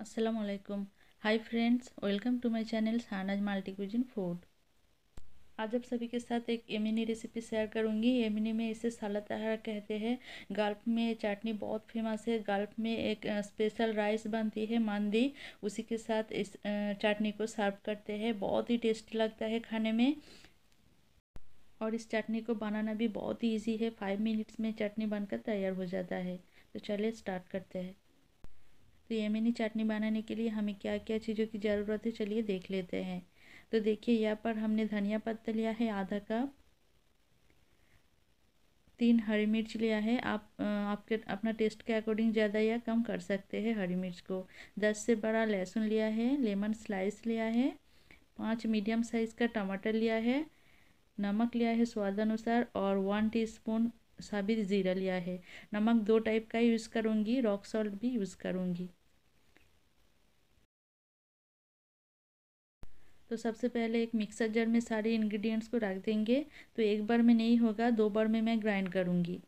असलकुम hi friends welcome to my channel सानाज multi food आज आप सभी के साथ एक एमिनी रेसिपी शेयर करूंगी एमिनी e में इसे साला तहर कहते हैं गल्फ में चटनी बहुत फेमस है गल्फ में एक स्पेशल राइस बनती है मांदी उसी के साथ इस चटनी को सर्व करते हैं बहुत ही टेस्टी लगता है खाने में और इस चटनी को बनाना भी बहुत ही ईजी है फाइव मिनट्स में चटनी बनकर तैयार हो जाता है तो चलिए स्टार्ट करते हैं तो यमनी चटनी बनाने के लिए हमें क्या क्या चीज़ों की ज़रूरत है चलिए देख लेते हैं तो देखिए यहाँ पर हमने धनिया पत्ता लिया है आधा कप तीन हरी मिर्च लिया है आप आपके अपना टेस्ट के अकॉर्डिंग ज़्यादा या कम कर सकते हैं हरी मिर्च को दस से बड़ा लहसुन लिया है लेमन स्लाइस लिया है पाँच मीडियम साइज़ का टमाटर लिया है नमक लिया है स्वाद अनुसार और वन टीस्पून साबित ज़ीरा लिया है नमक दो टाइप का यूज़ करूँगी रॉक सॉल्ट भी यूज़ करूँगी तो सबसे पहले एक मिक्सर जार में सारे इंग्रेडिएंट्स को रख देंगे तो एक बार में नहीं होगा दो बार में मैं ग्राइंड करूँगी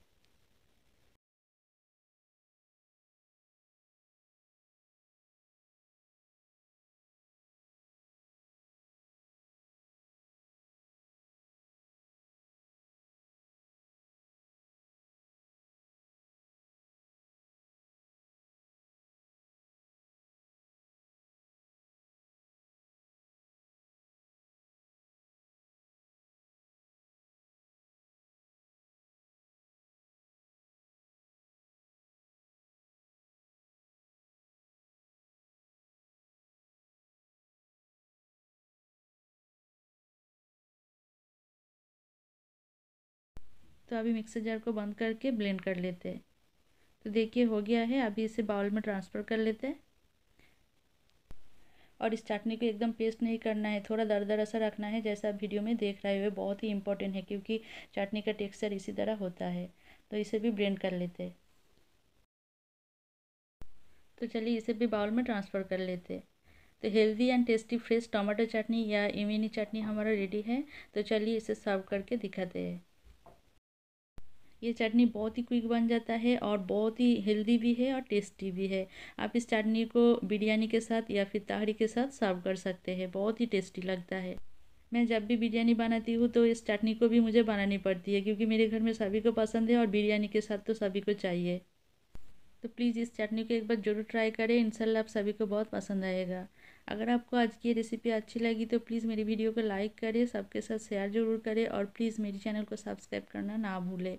तो अभी मिक्सर जार को बंद करके ब्लेंड कर लेते हैं तो देखिए हो गया है अभी इसे बाउल में ट्रांसफ़र कर लेते हैं और इस चटनी को एकदम पेस्ट नहीं करना है थोड़ा दर दर असर रखना है जैसा आप वीडियो में देख रहे हो बहुत ही इंपॉर्टेंट है क्योंकि चटनी का टेक्सचर इसी तरह होता है तो इसे भी ब्लेंड कर लेते तो चलिए इसे भी बाउल में ट्रांसफ़र कर लेते तो हेल्दी एंड टेस्टी फ्रेश टमाटर चटनी या इमिनी चटनी हमारा रेडी है तो चलिए इसे सर्व करके दिखाते हैं ये चटनी बहुत ही क्विक बन जाता है और बहुत ही हेल्दी भी है और टेस्टी भी है आप इस चटनी को बिरयानी के साथ या फिर तहरी के साथ सर्व कर सकते हैं बहुत ही टेस्टी लगता है मैं जब भी बिरयानी बनाती हूँ तो इस चटनी को भी मुझे बनानी पड़ती है क्योंकि मेरे घर में सभी को पसंद है और बिरयानी के साथ तो सभी को चाहिए तो प्लीज़ इस चटनी को एक बार ज़रूर ट्राई करें इनशाला आप सभी को बहुत पसंद आएगा अगर आपको आज की रेसिपी अच्छी लगी तो प्लीज़ मेरी वीडियो को लाइक करें सबके साथ शेयर ज़रूर करें और प्लीज़ मेरे चैनल को सब्सक्राइब करना ना भूलें